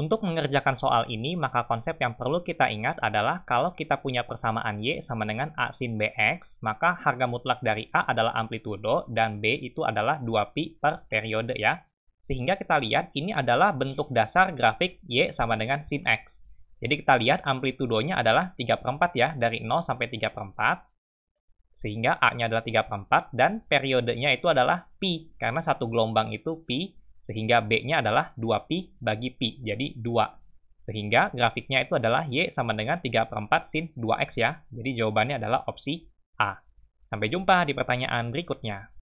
Untuk mengerjakan soal ini, maka konsep yang perlu kita ingat adalah kalau kita punya persamaan Y sama dengan A sin BX, maka harga mutlak dari A adalah amplitudo dan B itu adalah 2pi per periode ya. Sehingga kita lihat ini adalah bentuk dasar grafik Y sama dengan sin X. Jadi kita lihat amplitudonya adalah 3 per 4 ya, dari 0 sampai 3 per 4. Sehingga A-nya adalah 3 per 4 dan periodenya itu adalah Pi, karena satu gelombang itu Pi sehingga B-nya adalah 2 p bagi P, jadi 2. Sehingga grafiknya itu adalah Y sama dengan 3 per 4 sin 2X ya. Jadi jawabannya adalah opsi A. Sampai jumpa di pertanyaan berikutnya.